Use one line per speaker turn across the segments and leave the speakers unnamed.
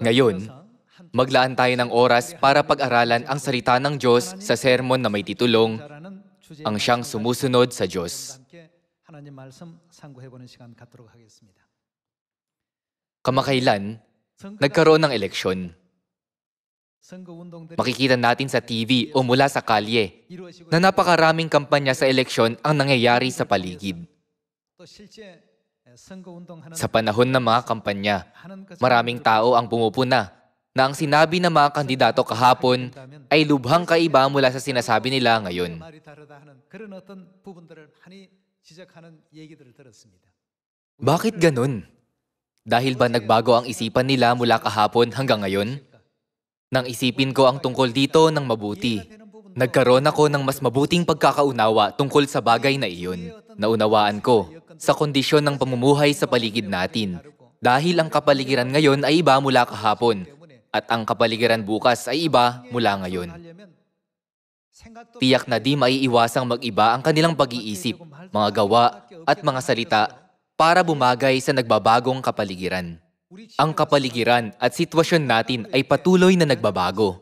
Ngayon, maglaan tayo ng oras para pag-aralan ang salita ng Diyos sa sermon na may titulong Ang Siyang Sumusunod sa Diyos. Kamakailan, nagkaroon ng eleksyon. Makikita natin sa TV o mula sa kalye na napakaraming kampanya sa eleksyon ang nangyayari sa paligid. Sa panahon ng mga kampanya, maraming tao ang pumupuna na ang sinabi ng mga kandidato kahapon ay lubhang kaiba mula sa sinasabi nila ngayon. Bakit ganun? Dahil ba nagbago ang isipan nila mula kahapon hanggang ngayon? Nang isipin ko ang tungkol dito ng mabuti Nagkaroon ako ng mas mabuting pagkakaunawa tungkol sa bagay na iyon. Naunawaan ko sa kondisyon ng pamumuhay sa paligid natin dahil ang kapaligiran ngayon ay iba mula kahapon at ang kapaligiran bukas ay iba mula ngayon. Tiyak na di maiiwasang mag-iba ang kanilang pag-iisip, mga gawa at mga salita para bumagay sa nagbabagong kapaligiran. Ang kapaligiran at sitwasyon natin ay patuloy na nagbabago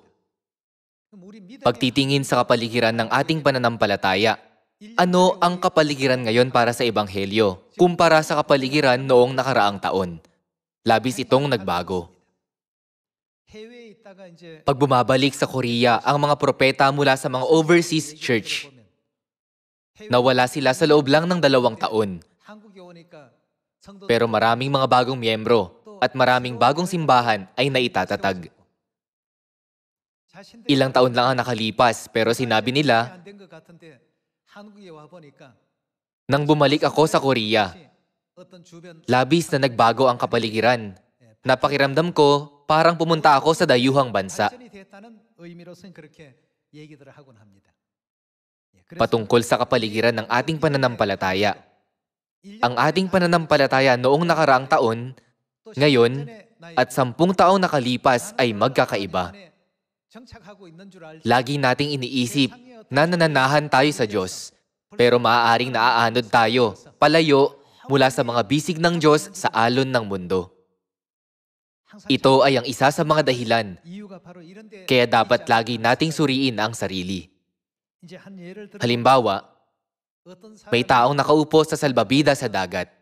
pagtitingin sa kapaligiran ng ating pananampalataya. Ano ang kapaligiran ngayon para sa Ebanghelyo kumpara sa kapaligiran noong nakaraang taon? Labis itong nagbago. Pag bumabalik sa Korea ang mga propeta mula sa mga overseas church, nawala sila sa loob lang ng dalawang taon. Pero maraming mga bagong miyembro at maraming bagong simbahan ay naitatatag. Ilang taon lang ang nakalipas pero sinabi nila, Nang bumalik ako sa Korea, labis na nagbago ang kapaligiran. Napakiramdam ko, parang pumunta ako sa dayuhang bansa. Patungkol sa kapaligiran ng ating pananampalataya. Ang ating pananampalataya noong nakaraang taon, ngayon, at sampung taong nakalipas ay magkakaiba. Lagi nating iniisip na nananahan tayo sa Diyos, pero maaaring naaanod tayo, palayo, mula sa mga bisig ng Diyos sa alon ng mundo. Ito ay ang isa sa mga dahilan, kaya dapat lagi nating suriin ang sarili. Halimbawa, may taong nakaupo sa salbabida sa dagat.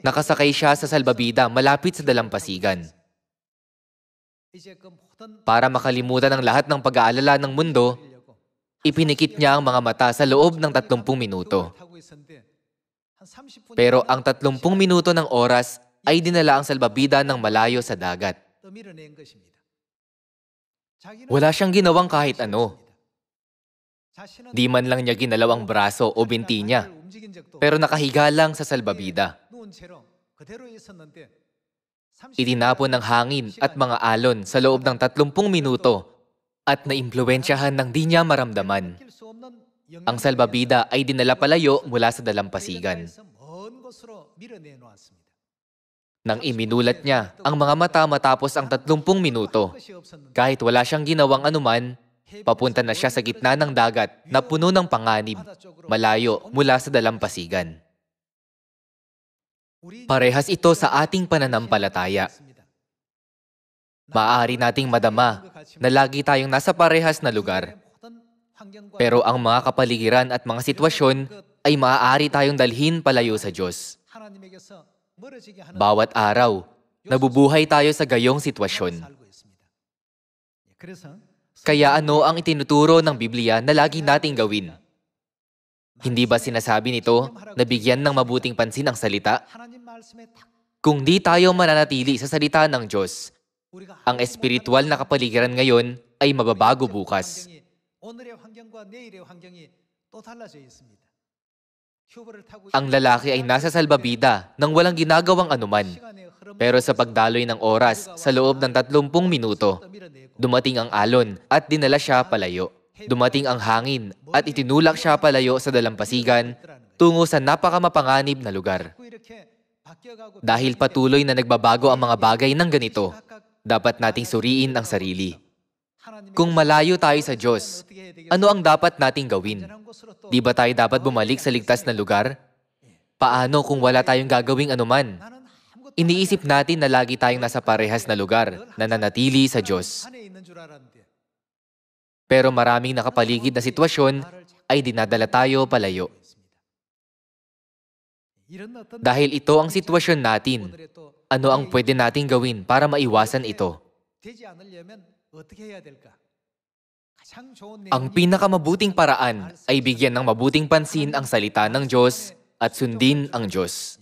Nakasakay siya sa salbabida malapit sa dalampasigan. Para makalimutan ang lahat ng pag-aalala ng mundo, ipinikit niya ang mga mata sa loob ng 30 minuto. Pero ang 30 minuto ng oras ay dinala ang salbabida ng malayo sa dagat. Wala siyang ginawang kahit ano. Di man lang niya ginalaw ang braso o binti niya, pero nakahiga lang sa salbabida itinapon ng hangin at mga alon sa loob ng 30 minuto at naimpluensyahan ng di niya maramdaman. Ang salbabida ay dinala palayo mula sa dalampasigan. Nang iminulat niya ang mga mata matapos ang 30 minuto, kahit wala siyang ginawang anuman, papunta na siya sa gitna ng dagat na puno ng panganib, malayo mula sa dalampasigan. Parehas ito sa ating pananampalataya. Maaari nating madama na lagi tayong nasa parehas na lugar. Pero ang mga kapaligiran at mga sitwasyon ay maaari tayong dalhin palayo sa Diyos. Bawat araw, nabubuhay tayo sa gayong sitwasyon. Kaya ano ang itinuturo ng Biblia na lagi nating gawin? Hindi ba sinasabi nito na bigyan ng mabuting pansin ang salita kung di tayo mananatili sa salita ng Diyos, ang espiritual na kapaligiran ngayon ay mababago bukas. Ang lalaki ay nasa salbabida nang walang ginagawang anuman. Pero sa pagdaloy ng oras sa loob ng 30 minuto, dumating ang alon at dinala siya palayo. Dumating ang hangin at itinulak siya palayo sa dalampasigan tungo sa napakamapanganib na lugar. Dahil patuloy na nagbabago ang mga bagay ng ganito, dapat nating suriin ang sarili. Kung malayo tayo sa Diyos, ano ang dapat nating gawin? Di ba tayo dapat bumalik sa ligtas na lugar? Paano kung wala tayong gagawing anuman? Iniisip natin na lagi tayong nasa parehas na lugar, na nanatili sa Diyos. Pero maraming nakapaligid na sitwasyon ay dinadala tayo palayo. Dahil ito ang sitwasyon natin, ano ang pwede nating gawin para maiwasan ito? Ang pinakamabuting paraan ay bigyan ng mabuting pansin ang salita ng Diyos at sundin ang Diyos.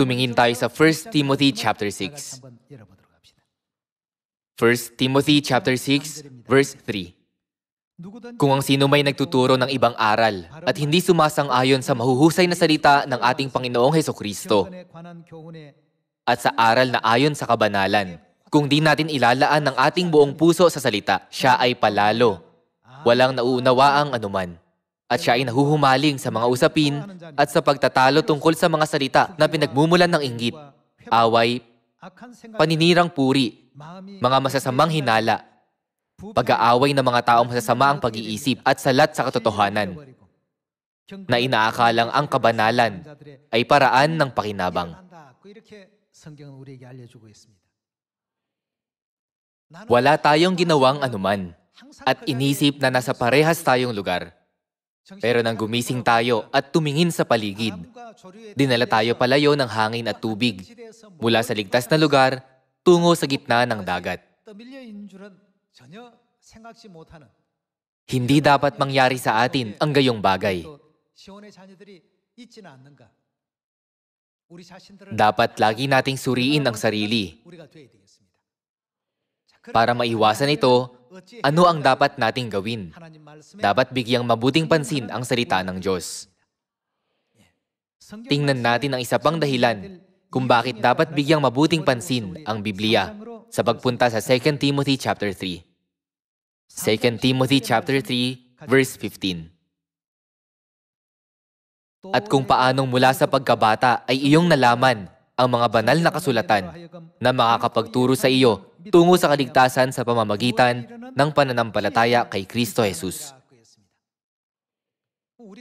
Tumingin tayo sa 1 Timothy chapter 6. 1 Timothy chapter 6 verse 3. Kung ang sino may nagtuturo ng ibang aral at hindi sumasang-ayon sa mahuhusay na salita ng ating Panginoong Heso Kristo at sa aral na ayon sa kabanalan, kung di natin ilalaan ng ating buong puso sa salita, siya ay palalo. Walang nauunawaang anuman. At siya ay nahuhumaling sa mga usapin at sa pagtatalo tungkol sa mga salita na pinagmumulan ng inggit, away, paninirang puri, mga masasamang hinala, pag-aaway ng mga taong masasama ang pag-iisip at salat sa katotohanan na inaakalang ang kabanalan ay paraan ng pakinabang. Wala tayong ginawang anuman at inisip na nasa parehas tayong lugar. Pero nang gumising tayo at tumingin sa paligid, dinala tayo palayo ng hangin at tubig mula sa ligtas na lugar tungo sa gitna ng dagat. Hindi dapat mangyari sa atin ang gayong bagay. Dapat lagi nating suriin ang sarili. Para maiwasan ito, ano ang dapat nating gawin? Dapat bigyang mabuting pansin ang salita ng Diyos. Tingnan natin ang isa pang dahilan kung bakit dapat bigyang mabuting pansin ang Biblia sa pagpunta sa 2 Timothy chapter 3. 2 Timothy chapter 3 verse 15. At kung paanong mula sa pagkabata ay iyong nalaman ang mga banal na kasulatan na makakapagturo sa iyo tungo sa kaligtasan sa pamamagitan ng pananampalataya kay Kristo Jesus.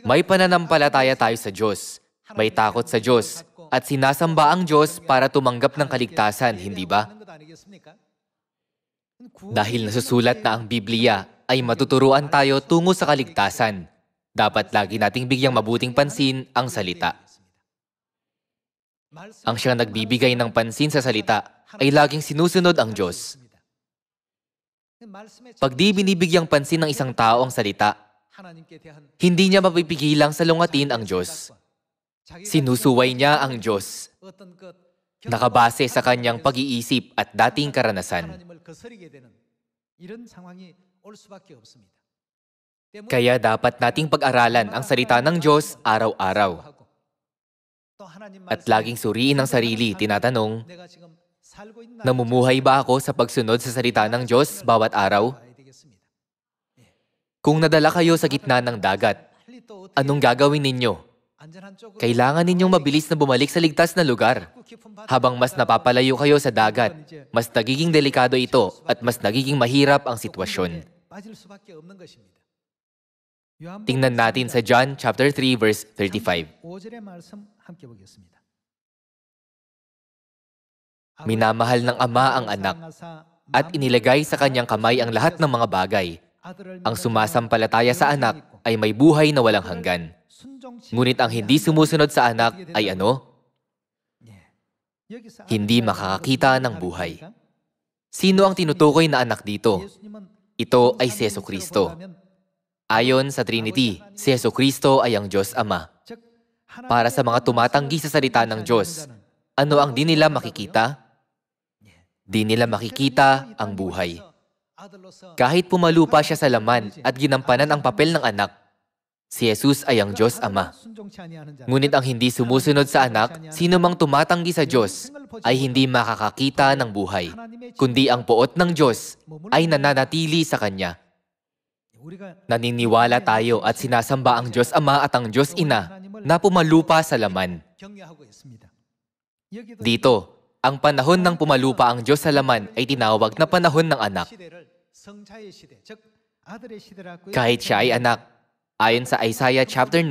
May pananampalataya tayo sa Diyos. May takot sa Diyos at sinasamba ang Diyos para tumanggap ng kaligtasan, hindi ba? Dahil nasusulat na ang Biblia, ay matuturuan tayo tungo sa kaligtasan. Dapat lagi nating bigyang mabuting pansin ang salita. Ang siyang nagbibigay ng pansin sa salita ay laging sinusunod ang Diyos. Pag di binibigyang pansin ng isang tao ang salita, hindi niya mapipigilang salungatin ang Diyos. Sinusuway niya ang Diyos, nakabase sa kanyang pag-iisip at dating karanasan. Kaya dapat nating pag-aralan ang salita ng Diyos araw-araw. At laging suriin ang sarili, tinatanong, namumuhay ba ako sa pagsunod sa salita ng Diyos bawat araw? Kung nadala kayo sa gitna ng dagat, anong gagawin ninyo? Kailangan ninyong mabilis na bumalik sa ligtas na lugar. Habang mas napapalayo kayo sa dagat, mas nagiging delikado ito at mas nagiging mahirap ang sitwasyon. Tingnan natin sa John chapter 3 verse 35. Minamahal ng ama ang anak at inilagay sa kanyang kamay ang lahat ng mga bagay. Ang sumasampalataya sa anak ay may buhay na walang hanggan. Ngunit ang hindi sumusunod sa anak ay ano? Hindi makakakita ng buhay. Sino ang tinutukoy na anak dito? Ito ay si Yeso Kristo. Ayon sa Trinity, si Yeso Kristo ay ang Diyos Ama. Para sa mga tumatanggi sa salita ng Diyos, ano ang di nila makikita? Di nila makikita ang buhay. Kahit pumalupa siya sa laman at ginampanan ang papel ng anak, si Jesus ay ang Diyos Ama. Ngunit ang hindi sumusunod sa anak, sino mang tumatanggi sa Diyos, ay hindi makakakita ng buhay, kundi ang poot ng Diyos ay nananatili sa Kanya. Naniniwala tayo at sinasamba ang Diyos Ama at ang Diyos Ina na pumalupa sa laman. Dito, ang panahon ng pumalupa ang Diyos sa laman ay tinawag na panahon ng anak.
Kahit siya ay anak,
ayon sa Isaiah chapter 9,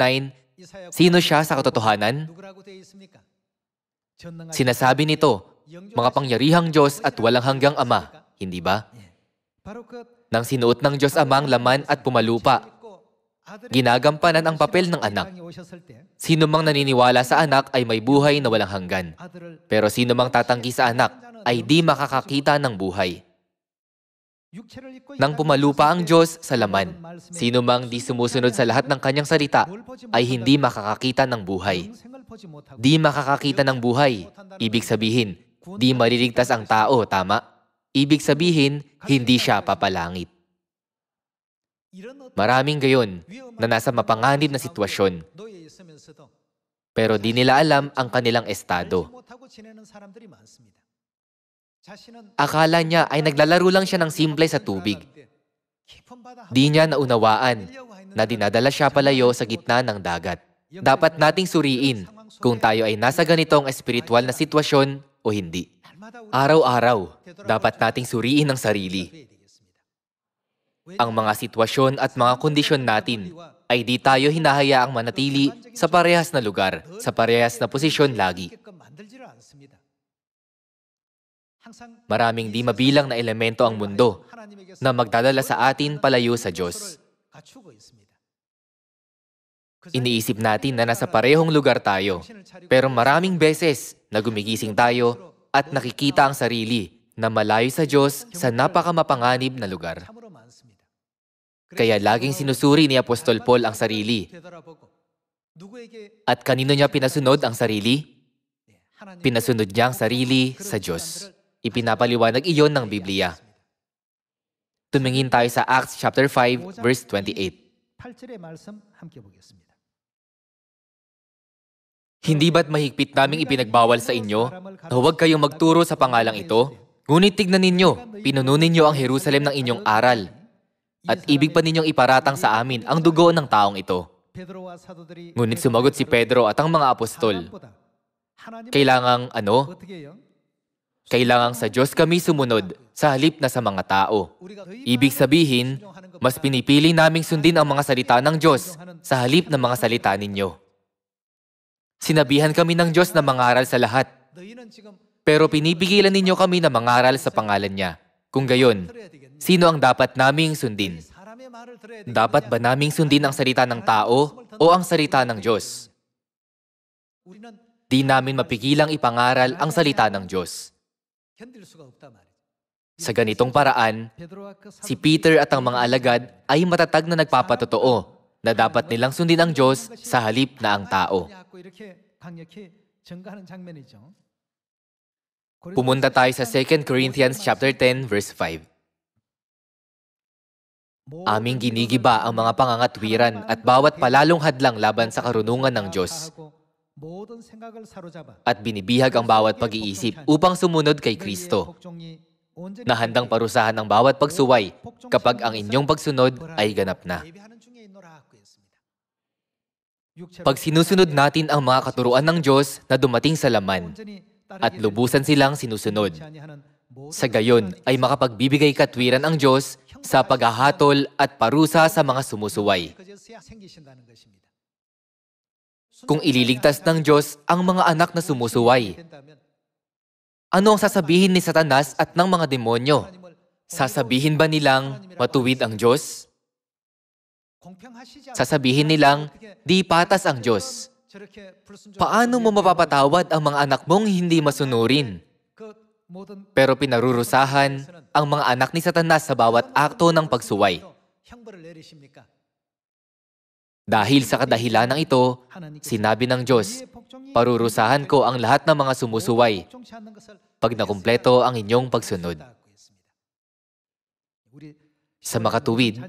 sino siya sa katotohanan? Sinasabi nito, mga pangyarihang Diyos at walang hanggang Ama, hindi ba? Nang sinuot ng Diyos Amang laman at pumalupa, ginagampanan ang papel ng anak. Sino mang naniniwala sa anak ay may buhay na walang hanggan. Pero sino mang tatanggi sa anak ay di makakakita ng buhay. Nang pumalupa ang Diyos sa laman, sino mang di sumusunod sa lahat ng kanyang salita ay hindi makakakita ng buhay. Di makakakita ng buhay, ibig sabihin, di mariligtas ang tao, tama? Ibig sabihin, hindi siya papalangit. Maraming gayon na nasa mapanganib na sitwasyon. Pero di nila alam ang kanilang estado. Akala niya ay naglalaro lang siya ng simple sa tubig. Di niya naunawaan na dinadala siya palayo sa gitna ng dagat. Dapat nating suriin kung tayo ay nasa ganitong espiritual na sitwasyon o hindi. Araw-araw, dapat nating suriin ang sarili. Ang mga sitwasyon at mga kondisyon natin ay di tayo hinahayaang manatili sa parehas na lugar, sa parehas na posisyon lagi. Maraming di mabilang na elemento ang mundo na magdadala sa atin palayo sa Diyos. Iniisip natin na nasa parehong lugar tayo, pero maraming beses na gumigising tayo at nakikita ang sarili na malayo sa Diyos sa napakamapanganib na lugar. Kaya laging sinusuri ni Apostol Paul ang sarili. At kanino niya pinasunod ang sarili? Pinasunod niya ang sarili sa Diyos. Ipinapaliwanag iyon ng Biblia. Tumingin tayo sa Acts chapter 5 verse 28. Hindi ba't mahigpit naming ipinagbawal sa inyo na huwag kayong magturo sa pangalang ito? Ngunit tignan ninyo, pinuno ninyo ang Jerusalem ng inyong aral at ibig pa ninyong iparatang sa amin ang dugo ng taong ito. Ngunit sumagot si Pedro at ang mga apostol, kailangang ano? Kailangang sa Diyos kami sumunod sa halip na sa mga tao. Ibig sabihin, mas pinipili naming sundin ang mga salita ng Diyos sa halip ng mga salita ninyo. Sinabihan kami ng Diyos na mangaral sa lahat. Pero pinipigilan ninyo kami na mangaral sa pangalan niya. Kung gayon, sino ang dapat naming sundin? Dapat ba naming sundin ang salita ng tao o ang salita ng Diyos? Di namin mapigilang ipangaral ang salita ng Diyos. Sa ganitong paraan, si Peter at ang mga alagad ay matatag na nagpapatotoo na dapat nilang sundin ang Diyos sa halip na ang tao. Pumunta tayo sa 2 Corinthians chapter 10 verse 5. Aming ginigiba ang mga pangangatwiran at bawat palalong hadlang laban sa karunungan ng Diyos at binibihag ang bawat pag-iisip upang sumunod kay Kristo na handang parusahan ang bawat pagsuway kapag ang inyong pagsunod ay ganap na. Pag sinusunod natin ang mga katuruan ng Diyos na dumating sa laman at lubusan silang sinusunod, sa gayon ay makapagbibigay katwiran ang Diyos sa paghahatol at parusa sa mga sumusuway kung ililigtas ng Diyos ang mga anak na sumusuway. Ano ang sasabihin ni Satanas at ng mga demonyo? Sasabihin ba nilang matuwid ang Diyos? Sasabihin nilang di patas ang Diyos. Paano mo mapapatawad ang mga anak mong hindi masunurin? Pero pinarurusahan ang mga anak ni Satanas sa bawat akto ng pagsuway. Dahil sa kadahilan ng ito, sinabi ng Diyos, parurusahan ko ang lahat ng mga sumusuway pag nakumpleto ang inyong pagsunod. Sa makatuwid,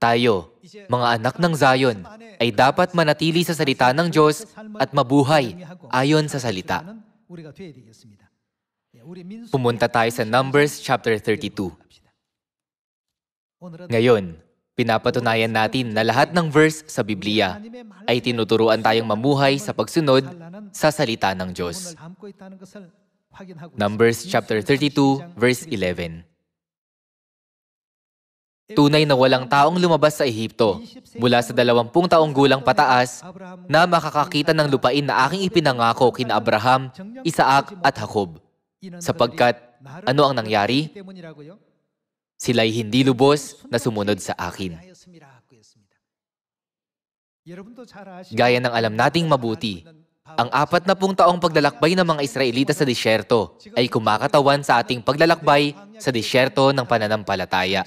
tayo, mga anak ng Zion, ay dapat manatili sa salita ng Diyos at mabuhay ayon sa salita. Pumunta tayo sa Numbers chapter 32. Ngayon, Pinapatunayan natin na lahat ng verse sa Biblia ay tinuturuan tayong mamuhay sa pagsunod sa salita ng Diyos. Numbers chapter 32 verse 11. Tunay na walang taong lumabas sa Ehipto mula sa dalawampung taong gulang pataas na makakakita ng lupain na aking ipinangako kina Abraham, Isaac at Jacob. Sapagkat ano ang nangyari? sila'y hindi lubos na sumunod sa akin.
Gaya ng alam
nating mabuti, ang apat na pung taong paglalakbay ng mga Israelita sa disyerto ay kumakatawan sa ating paglalakbay sa disyerto ng pananampalataya.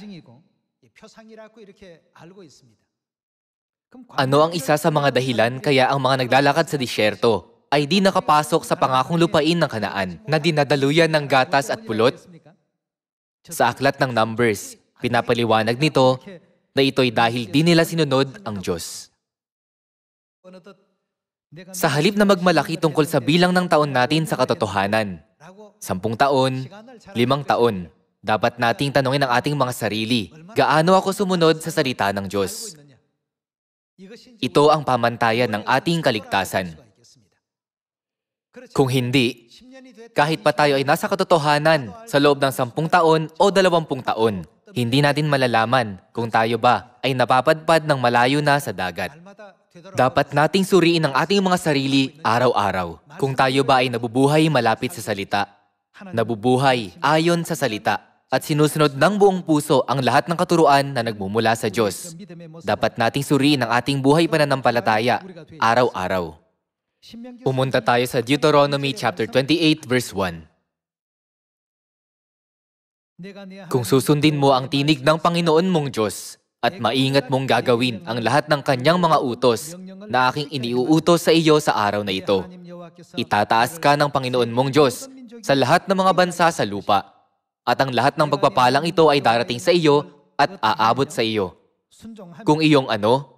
Ano ang isa sa mga dahilan kaya ang mga naglalakad sa disyerto ay di nakapasok sa pangakong lupain ng kanaan na dinadaluyan ng gatas at pulot sa aklat ng Numbers, pinapaliwanag nito na ito'y dahil di nila sinunod ang Diyos. Sa halip na magmalaki tungkol sa bilang ng taon natin sa katotohanan, sampung taon, limang taon, dapat nating tanungin ang ating mga sarili, gaano ako sumunod sa salita ng Diyos? Ito ang pamantayan ng ating kaligtasan. Kung hindi, kahit pa tayo ay nasa katotohanan sa loob ng 10 taon o 20 taon, hindi natin malalaman kung tayo ba ay napapadpad ng malayo na sa dagat. Dapat nating suriin ang ating mga sarili araw-araw kung tayo ba ay nabubuhay malapit sa salita. Nabubuhay ayon sa salita at sinusunod ng buong puso ang lahat ng katuruan na nagmumula sa Diyos. Dapat nating suriin ang ating buhay pananampalataya araw-araw. Umunta tayo sa Deuteronomy chapter 28 verse 1. Kung susundin mo ang tinig ng Panginoon mong Diyos at maingat mong gagawin ang lahat ng kanyang mga utos na aking iniuutos sa iyo sa araw na ito, itataas ka ng Panginoon mong Diyos sa lahat ng mga bansa sa lupa at ang lahat ng pagpapalang ito ay darating sa iyo at aabot sa iyo. Kung iyong ano,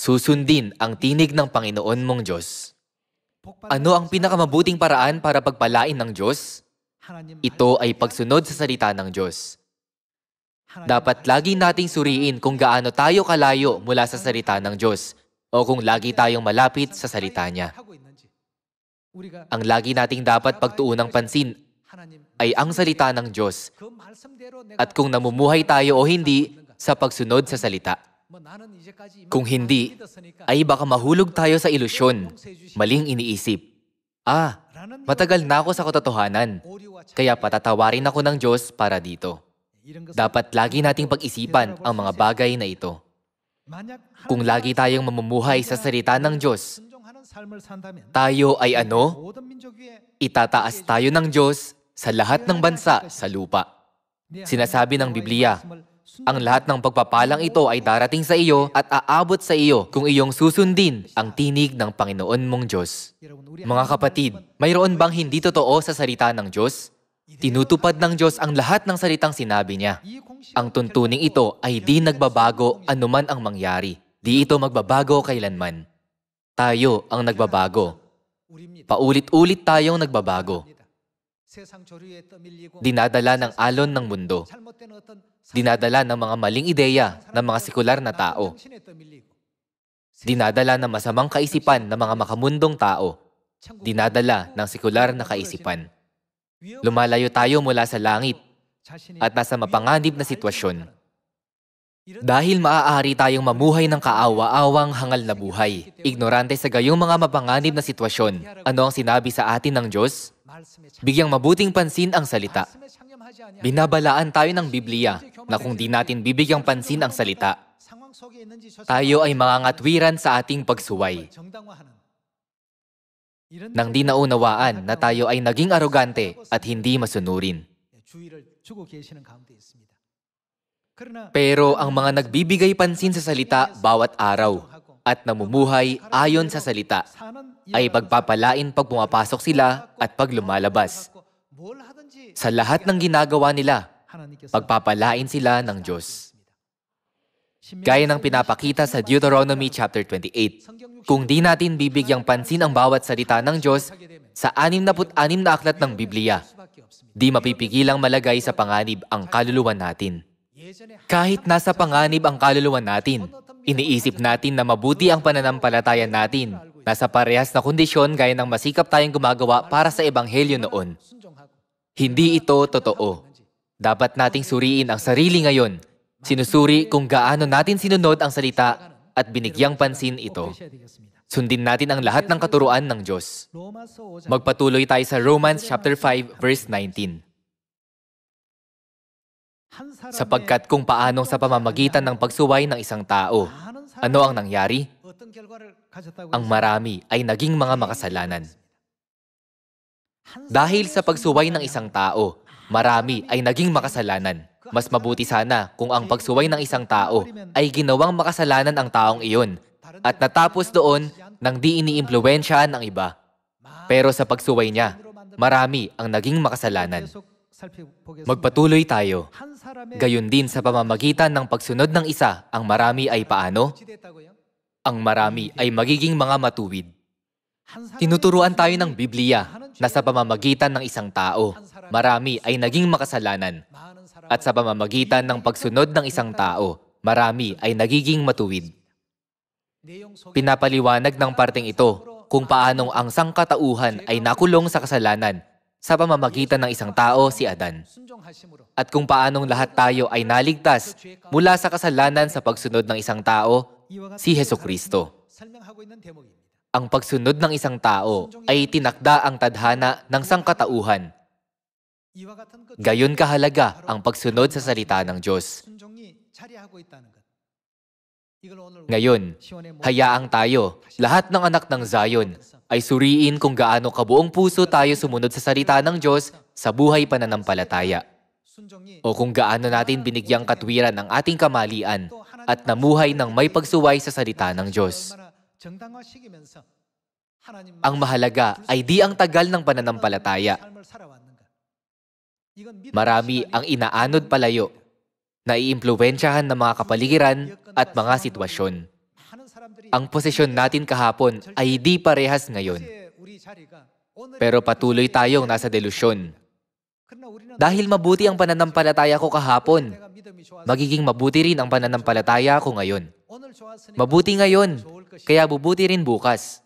susundin ang tinig ng Panginoon mong Diyos. Ano ang pinakamabuting paraan para pagpalain ng Diyos? Ito ay pagsunod sa salita ng Diyos. Dapat lagi nating suriin kung gaano tayo kalayo mula sa salita ng Diyos o kung lagi tayong malapit sa salita niya. Ang lagi nating dapat pagtuunang pansin ay ang salita ng Diyos at kung namumuhay tayo o hindi sa pagsunod sa salita. Kung hindi, ay baka mahulog tayo sa ilusyon, maling iniisip. Ah, matagal na ako sa katotohanan, kaya patatawarin ako ng Diyos para dito. Dapat lagi nating pag-isipan ang mga bagay na ito. Kung lagi tayong mamumuhay sa salita ng Diyos, tayo ay ano? Itataas tayo ng Diyos sa lahat ng bansa sa lupa. Sinasabi ng Biblia, ang lahat ng pagpapalang ito ay darating sa iyo at aabot sa iyo kung iyong susundin ang tinig ng Panginoon mong Diyos. Mga kapatid, mayroon bang hindi totoo sa salita ng Diyos? Tinutupad ng Diyos ang lahat ng salitang sinabi niya. Ang tuntuning ito ay di nagbabago anuman ang mangyari. Di ito magbabago kailanman. Tayo ang nagbabago. Paulit-ulit tayong nagbabago. Dinadala ng alon ng mundo. Dinadala ng mga maling ideya ng mga sekular na tao. Dinadala ng masamang kaisipan ng mga makamundong tao. Dinadala ng sekular na kaisipan. Lumalayo tayo mula sa langit at nasa mapanganib na sitwasyon. Dahil maaari tayong mamuhay ng kaawa-awang hangal na buhay, ignorante sa gayong mga mapanganib na sitwasyon, ano ang sinabi sa atin ng Diyos? Bigyang mabuting pansin ang salita. Binabalaan tayo ng Biblia na kung di natin bibigyang pansin ang salita, tayo ay mangangatwiran sa ating pagsuway. Nang di naunawaan na tayo ay naging arogante at hindi masunurin. Pero ang mga nagbibigay pansin sa salita bawat araw at namumuhay ayon sa salita ay pagpapalain pag pumapasok sila at pag lumalabas. Sa lahat ng ginagawa nila, pagpapalain sila ng Diyos. Gaya ng pinapakita sa Deuteronomy chapter 28, kung di natin bibigyang pansin ang bawat salita ng Diyos sa 66 na aklat ng Biblia, di mapipigilang malagay sa panganib ang kaluluwa natin. Kahit nasa panganib ang kaluluwa natin, Iniisip natin na mabuti ang pananampalataya natin. Nasa parehas na kondisyon gaya ng masikap tayong gumagawa para sa Ebanghelyo noon. Hindi ito totoo. Dapat nating suriin ang sarili ngayon. Sinusuri kung gaano natin sinunod ang salita at binigyang pansin ito. Sundin natin ang lahat ng katuruan ng Diyos. Magpatuloy tayo sa Romans chapter 5 verse 19. Sapagkat kung paano sa pamamagitan ng pagsuway ng isang tao, ano ang nangyari? Ang marami ay naging mga makasalanan. Dahil sa pagsuway ng isang tao, marami ay naging makasalanan. Mas mabuti sana kung ang pagsuway ng isang tao ay ginawang makasalanan ang taong iyon at natapos doon nang di iniimpluwensyaan ang iba. Pero sa pagsuway niya, marami ang naging makasalanan. Magpatuloy tayo. Gayon din sa pamamagitan ng pagsunod ng isa, ang marami ay paano? Ang marami ay magiging mga matuwid. Tinuturuan tayo ng Biblia na sa pamamagitan ng isang tao, marami ay naging makasalanan. At sa pamamagitan ng pagsunod ng isang tao, marami ay nagiging matuwid. Pinapaliwanag ng parteng ito kung paanong ang sangkatauhan ay nakulong sa kasalanan sa pamamagitan ng isang tao, si Adan. At kung paanong lahat tayo ay naligtas mula sa kasalanan sa pagsunod ng isang tao, si Heso Kristo. Ang pagsunod ng isang tao ay tinakda ang tadhana ng sangkatauhan. Gayon kahalaga ang pagsunod sa salita ng Diyos. Ngayon, hayaang tayo, lahat ng anak ng Zion, ay suriin kung gaano kabuong puso tayo sumunod sa salita ng Diyos sa buhay pananampalataya o kung gaano natin binigyang katwiran ang ating kamalian at namuhay ng may pagsuway sa salita ng Diyos. Ang mahalaga ay di ang tagal ng pananampalataya. Marami ang inaanod palayo, na iimpluwensyahan ng mga kapaligiran at mga sitwasyon ang posisyon natin kahapon ay di parehas ngayon. Pero patuloy tayong nasa delusyon. Dahil mabuti ang pananampalataya ko kahapon, magiging mabuti rin ang pananampalataya ko ngayon. Mabuti ngayon, kaya bubuti rin bukas.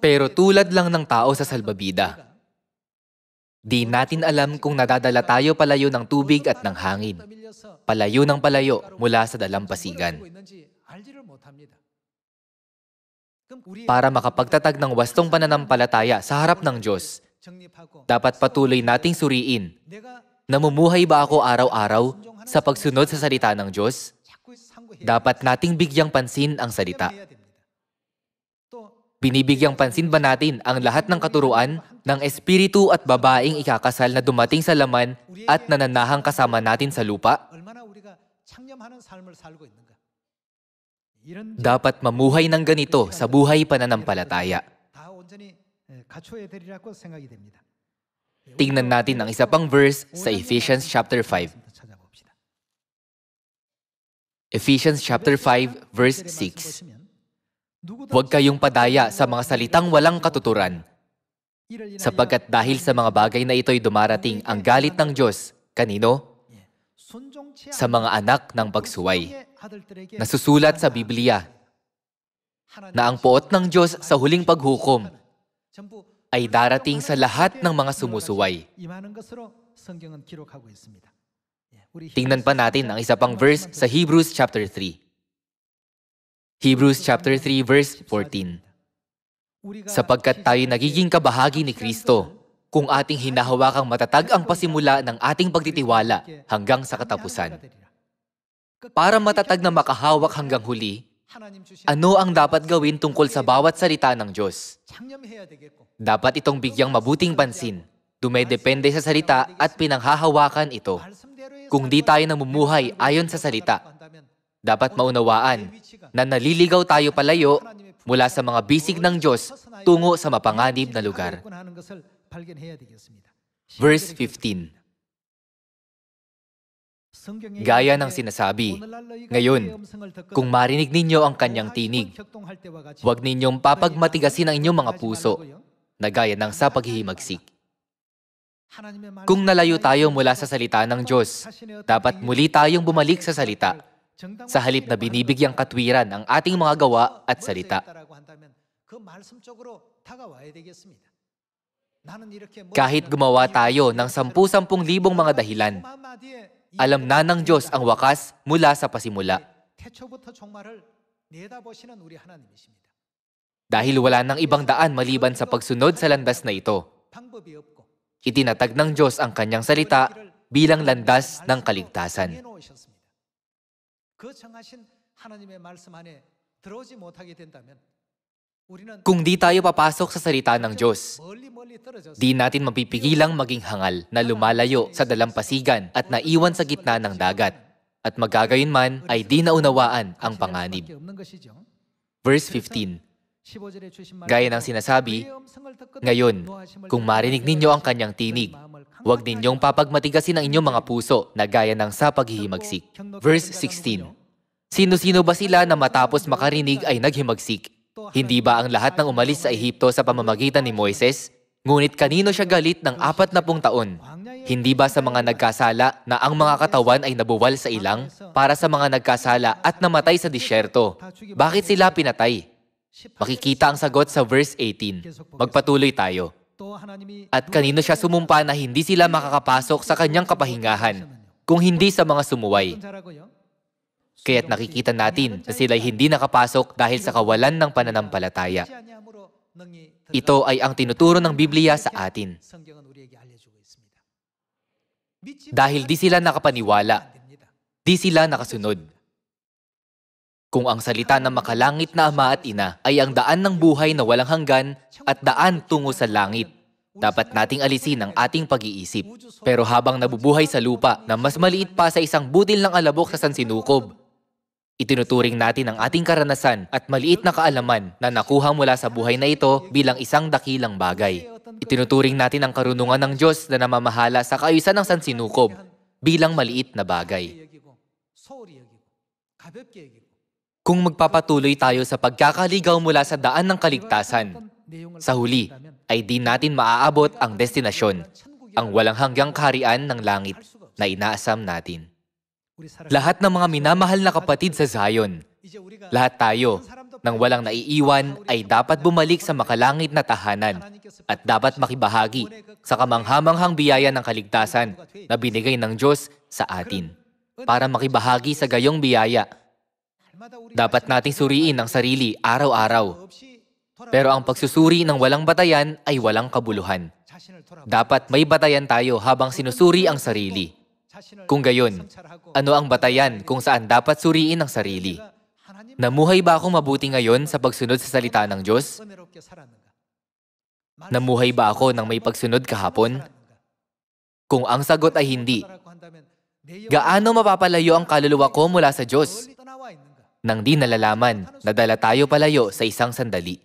Pero tulad lang ng tao sa salbabida, Di natin alam kung nadadala tayo palayo ng tubig at ng hangin. Palayo ng palayo mula sa dalampasigan. Para makapagtatag ng wastong pananampalataya sa harap ng Diyos, dapat patuloy nating suriin. Namumuhay ba ako araw-araw sa pagsunod sa salita ng Diyos? Dapat nating bigyang pansin ang salita. Binibigyang pansin ba natin ang lahat ng katuruan ng espiritu at babaeng ikakasal na dumating sa laman at nananahang kasama natin sa lupa? Dapat mamuhay ng ganito sa buhay pananampalataya. Tingnan natin ang isa pang verse sa Ephesians chapter 5. Ephesians chapter 5 verse 6. Huwag kayong padaya sa mga salitang walang katuturan, sapagkat dahil sa mga bagay na ito'y dumarating ang galit ng Diyos, kanino? Sa mga anak ng pagsuway. Nasusulat sa Biblia na ang poot ng Diyos sa huling paghukom ay darating sa lahat ng mga sumusuway. Tingnan pa natin ang isa pang verse sa Hebrews chapter 3. Hebrews chapter 3 verse 14. Sapagkat tayo nagiging kabahagi ni Kristo kung ating hinahawakang matatag ang pasimula ng ating pagtitiwala hanggang sa katapusan. Para matatag na makahawak hanggang huli, ano ang dapat gawin tungkol sa bawat salita ng Diyos? Dapat itong bigyang mabuting pansin. Dumedepende sa salita at pinanghahawakan ito. Kung di tayo namumuhay ayon sa salita, dapat maunawaan na naliligaw tayo palayo mula sa mga bisig ng Diyos tungo sa mapanganib na lugar. Verse 15 Gaya ng sinasabi, ngayon, kung marinig ninyo ang kanyang tinig, huwag ninyong papagmatigasin ang inyong mga puso na gaya ng sa paghihimagsik. Kung nalayo tayo mula sa salita ng Diyos, dapat muli tayong bumalik sa salita, sa halip na binibigyang katwiran ang ating mga gawa at salita. Kahit gumawa tayo ng sampu-sampung libong mga dahilan, alam na ng Diyos ang wakas mula sa pasimula. Dahil wala nang ibang daan maliban sa pagsunod sa landas na ito. Itinatag ng Diyos ang kanyang salita bilang landas ng kaligtasan.
그 정하신 하나님의 말씀 안에 들어오지 못하게 된다면
kung di tayo papasok sa salita ng Diyos, di natin mapipigilang maging hangal na lumalayo sa dalampasigan at naiwan sa gitna ng dagat. At magagayon man ay di naunawaan ang panganib. Verse 15 Gaya ng sinasabi, ngayon, kung marinig ninyo ang kanyang tinig, huwag ninyong papagmatigasin ang inyong mga puso na gaya ng sa paghihimagsik. Verse 16 Sino-sino ba sila na matapos makarinig ay naghimagsik? Hindi ba ang lahat ng umalis sa Ehipto sa pamamagitan ni Moises? Ngunit kanino siya galit ng apat na pung taon? Hindi ba sa mga nagkasala na ang mga katawan ay nabuwal sa ilang para sa mga nagkasala at namatay sa disyerto? Bakit sila pinatay? Makikita ang sagot sa verse 18. Magpatuloy tayo. At kanino siya sumumpa na hindi sila makakapasok sa kanyang kapahingahan, kung hindi sa mga sumuway. Kaya't nakikita natin na sila'y hindi nakapasok dahil sa kawalan ng pananampalataya. Ito ay ang tinuturo ng Biblia sa atin. Dahil di sila nakapaniwala, di sila nakasunod. Kung ang salita ng makalangit na ama at ina ay ang daan ng buhay na walang hanggan at daan tungo sa langit, dapat nating alisin ang ating pag-iisip. Pero habang nabubuhay sa lupa na mas maliit pa sa isang butil ng alabok sa sansinukob, Itinuturing natin ang ating karanasan at maliit na kaalaman na nakuha mula sa buhay na ito bilang isang dakilang bagay. Itinuturing natin ang karunungan ng Diyos na namamahala sa kaayusan ng sansinukob bilang maliit na bagay. Kung magpapatuloy tayo sa pagkakaligaw mula sa daan ng kaligtasan, sa huli ay di natin maaabot ang destinasyon, ang walang hanggang kaharian ng langit na inaasam natin lahat ng mga minamahal na kapatid sa Zion. Lahat tayo, nang walang naiiwan, ay dapat bumalik sa makalangit na tahanan at dapat makibahagi sa kamanghamanghang biyaya ng kaligtasan na binigay ng Diyos sa atin para makibahagi sa gayong biyaya. Dapat nating suriin ang sarili araw-araw. Pero ang pagsusuri ng walang batayan ay walang kabuluhan. Dapat may batayan tayo habang sinusuri ang sarili. Kung gayon, ano ang batayan kung saan dapat suriin ang sarili? Namuhay ba akong mabuti ngayon sa pagsunod sa salita ng Diyos? Namuhay ba ako ng may pagsunod kahapon? Kung ang sagot ay hindi, gaano mapapalayo ang kaluluwa ko mula sa Diyos? Nang di nalalaman, nadala tayo palayo sa isang sandali.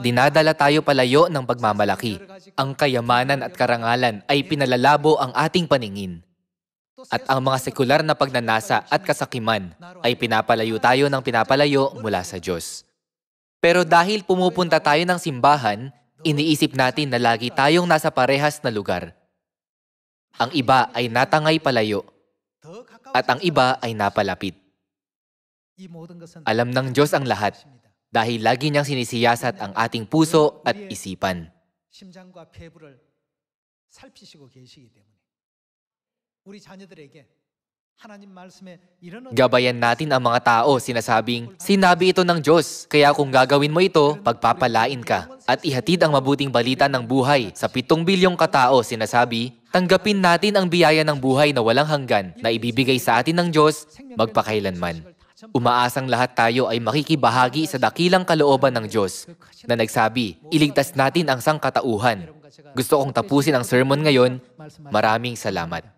Dinadala tayo palayo ng pagmamalaki. Ang kayamanan at karangalan ay pinalalabo ang ating paningin at ang mga sekular na pagnanasa at kasakiman ay pinapalayo tayo ng pinapalayo mula sa Diyos. Pero dahil pumupunta tayo ng simbahan, iniisip natin na lagi tayong nasa parehas na lugar. Ang iba ay natangay palayo at ang iba ay napalapit. Alam ng Diyos ang lahat dahil lagi niyang sinisiyasat ang ating puso at isipan.
심장과 폐부를 살피시고 계시기 때문에 Gabayan
natin ang mga tao sinasabing, Sinabi ito ng Diyos, kaya kung gagawin mo ito, pagpapalain ka. At ihatid ang mabuting balita ng buhay sa pitong bilyong katao sinasabi, Tanggapin natin ang biyaya ng buhay na walang hanggan na ibibigay sa atin ng Diyos magpakailanman. Umaasang lahat tayo ay makikibahagi sa dakilang kalooban ng Diyos na nagsabi, iligtas natin ang sangkatauhan. Gusto kong tapusin ang sermon ngayon. Maraming salamat.